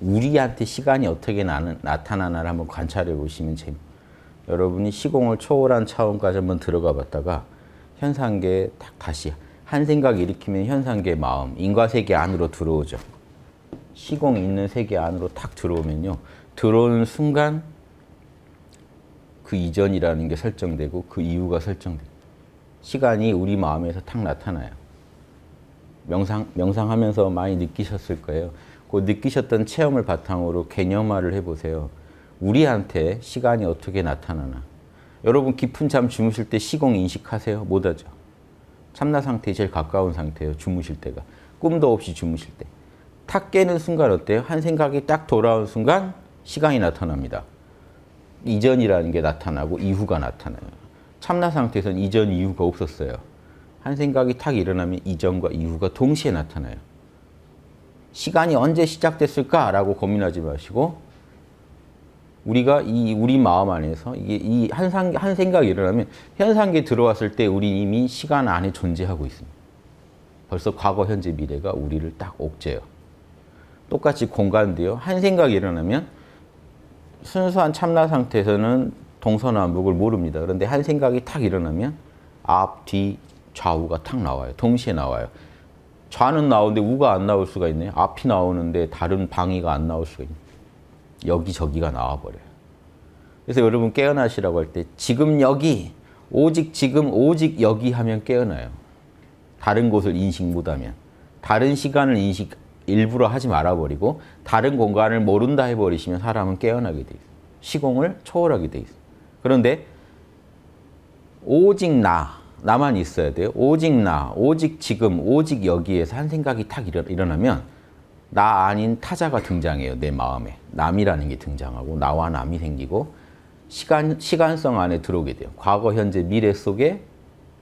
우리한테 시간이 어떻게 나는, 나타나나를 한번 관찰해 보시면 재미 여러분이 시공을 초월한 차원까지 한번 들어가 봤다가 현상계에 딱 다시 한 생각 일으키면 현상계의 마음, 인과세계 안으로 들어오죠. 시공 있는 세계 안으로 탁 들어오면요. 들어오는 순간 그 이전이라는 게 설정되고 그 이유가 설정돼요. 시간이 우리 마음에서 탁 나타나요. 명상, 명상하면서 많이 느끼셨을 거예요. 그 느끼셨던 체험을 바탕으로 개념화를 해보세요. 우리한테 시간이 어떻게 나타나나. 여러분 깊은 잠 주무실 때 시공 인식하세요? 못하죠. 참나 상태에 제일 가까운 상태예요. 주무실 때가. 꿈도 없이 주무실 때. 탁 깨는 순간 어때요? 한 생각이 딱 돌아온 순간 시간이 나타납니다. 이전이라는 게 나타나고 이후가 나타나요. 참나 상태에서는 이전, 이후가 없었어요. 한 생각이 탁 일어나면 이전과 이후가 동시에 나타나요. 시간이 언제 시작됐을까라고 고민하지 마시고 우리가 이 우리 마음 안에서 이게 이한한 생각이 일어나면 현상계 들어왔을 때 우리 이미 시간 안에 존재하고 있습니다. 벌써 과거, 현재, 미래가 우리를 딱 옥죄요. 똑같이 공간도요. 한 생각이 일어나면 순수한 참나 상태에서는 동서남북을 모릅니다. 그런데 한 생각이 탁 일어나면 앞, 뒤, 좌우가 탁 나와요. 동시에 나와요. 좌는 나오는데 우가 안 나올 수가 있네. 앞이 나오는데 다른 방위가 안 나올 수가 있네. 여기저기가 나와버려요. 그래서 여러분 깨어나시라고 할 때 지금 여기, 오직 지금, 오직 여기 하면 깨어나요. 다른 곳을 인식 못하면. 다른 시간을 인식 일부러 하지 말아버리고 다른 공간을 모른다 해버리시면 사람은 깨어나게 돼 있어요. 시공을 초월하게 돼 있어요. 그런데 오직 나, 나만 있어야 돼요. 오직 나, 오직 지금, 오직 여기에서 한 생각이 탁 일어나면 나 아닌 타자가 등장해요. 내 마음에. 남이라는 게 등장하고 나와 남이 생기고 시간, 시간성 안에 들어오게 돼요. 과거, 현재, 미래 속에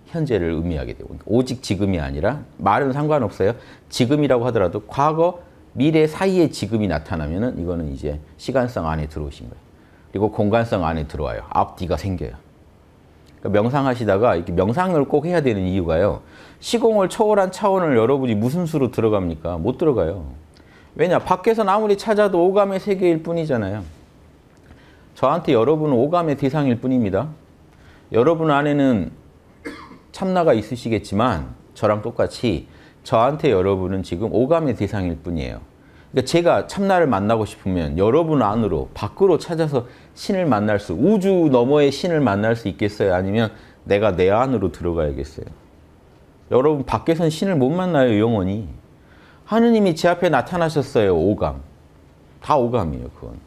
현재를 의미하게 되고 오직 지금이 아니라 말은 상관없어요. 지금이라고 하더라도 과거, 미래 사이에 지금이 나타나면 은 이거는 이제 시간성 안에 들어오신 거예요. 그리고 공간성 안에 들어와요. 앞뒤가 생겨요. 그러니까 명상하시다가 이렇게 명상을 꼭 해야 되는 이유가요. 시공을 초월한 차원을 여러분이 무슨 수로 들어갑니까? 못 들어가요. 왜냐? 밖에서 아무리 찾아도 오감의 세계일 뿐이잖아요. 저한테 여러분은 오감의 대상일 뿐입니다. 여러분 안에는 참나가 있으시겠지만 저랑 똑같이 저한테 여러분은 지금 오감의 대상일 뿐이에요. 그러니까 제가 참나를 만나고 싶으면 여러분 안으로 밖으로 찾아서 신을 만날 수, 우주 너머의 신을 만날 수 있겠어요? 아니면 내가 내 안으로 들어가야겠어요? 여러분 밖에선 신을 못 만나요, 영원히. 하느님이 제 앞에 나타나셨어요, 오감. 다 오감이에요, 그건.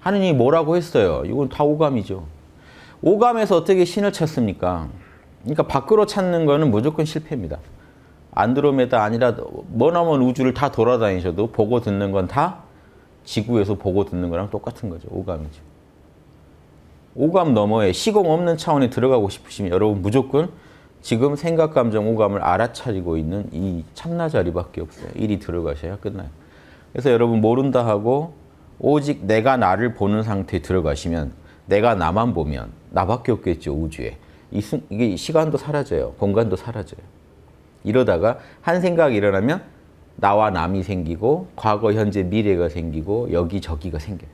하느님이 뭐라고 했어요? 이건 다 오감이죠. 오감에서 어떻게 신을 찾습니까? 그러니까 밖으로 찾는 거는 무조건 실패입니다. 안드로메다 아니라 머나먼 우주를 다 돌아다니셔도 보고 듣는 건 다 지구에서 보고 듣는 거랑 똑같은 거죠. 오감이죠. 오감 너머에 시공 없는 차원에 들어가고 싶으시면 여러분 무조건 지금 생각, 감정, 오감을 알아차리고 있는 이 참나자리밖에 없어요. 일이 들어가셔야 끝나요. 그래서 여러분 모른다 하고 오직 내가 나를 보는 상태에 들어가시면 내가 나만 보면 나밖에 없겠죠 우주에 순, 이게 시간도 사라져요 공간도 사라져요 이러다가 한 생각이 일어나면 나와 남이 생기고 과거 현재 미래가 생기고 여기저기가 생겨요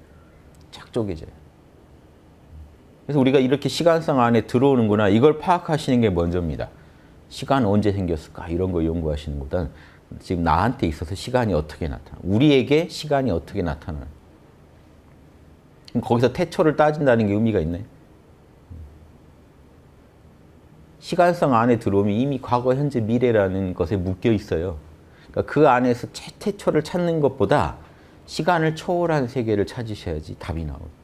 쫙 쪼개져요 그래서 우리가 이렇게 시간상 안에 들어오는구나 이걸 파악하시는 게 먼저입니다. 시간 언제 생겼을까 이런 거 연구하시는 것보다 지금 나한테 있어서 시간이 어떻게 나타나 우리에게 시간이 어떻게 나타나는 거기서 태초를 따진다는 게 의미가 있네 시간성 안에 들어오면 이미 과거, 현재, 미래라는 것에 묶여 있어요. 그러니까 그 안에서 최태초를 찾는 것보다 시간을 초월한 세계를 찾으셔야지 답이 나옵니다.